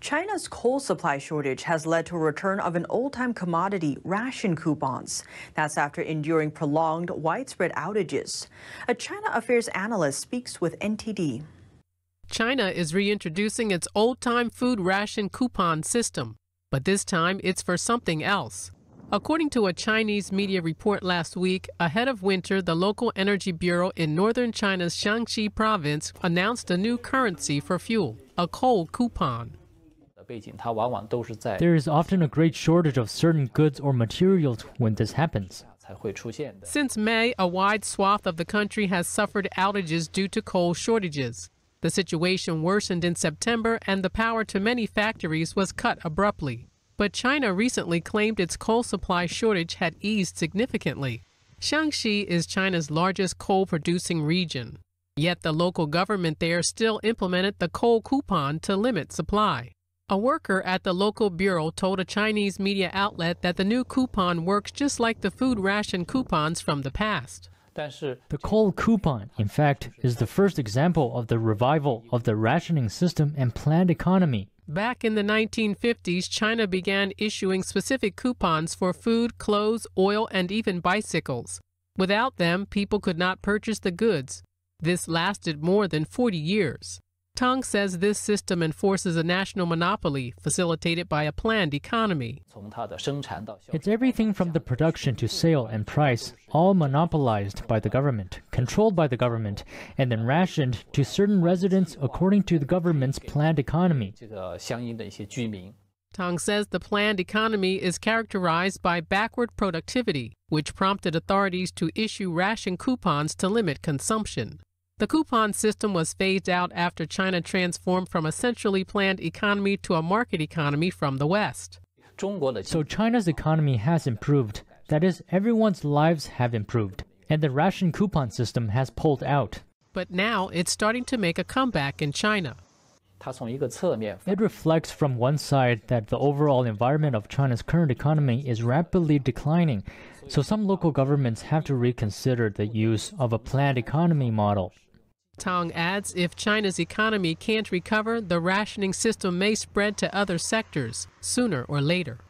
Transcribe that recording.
China's coal supply shortage has led to a return of an old time commodity, ration coupons. That's after enduring prolonged, widespread outages. A China affairs analyst speaks with NTD. China is reintroducing its old time food ration coupon system, but this time it's for something else. According to a Chinese media report last week, ahead of winter, the local energy bureau in northern China's Shaanxi province announced a new currency for fuel, a coal coupon. There is often a great shortage of certain goods or materials when this happens. Since May, a wide swath of the country has suffered outages due to coal shortages. The situation worsened in September and the power to many factories was cut abruptly. But China recently claimed its coal supply shortage had eased significantly. Shaanxi is China's largest coal producing region. Yet the local government there still implemented the coal coupon to limit supply. A worker at the local bureau told a Chinese media outlet that the new coupon works just like the food ration coupons from the past. The coal coupon, in fact, is the first example of the revival of the rationing system and planned economy. Back in the 1950s, China began issuing specific coupons for food, clothes, oil, and even bicycles. Without them, people could not purchase the goods. This lasted more than 40 years. Tang says this system enforces a national monopoly facilitated by a planned economy. It's everything from the production to sale and price, all monopolized by the government, controlled by the government, and then rationed to certain residents according to the government's planned economy. Tang says the planned economy is characterized by backward productivity, which prompted authorities to issue ration coupons to limit consumption. The coupon system was phased out after China transformed from a centrally planned economy to a market economy from the West. So China's economy has improved. That is, everyone's lives have improved. And the ration coupon system has pulled out. But now it's starting to make a comeback in China. It reflects from one side that the overall environment of China's current economy is rapidly declining, so some local governments have to reconsider the use of a planned economy model. Tong adds if China's economy can't recover, the rationing system may spread to other sectors sooner or later.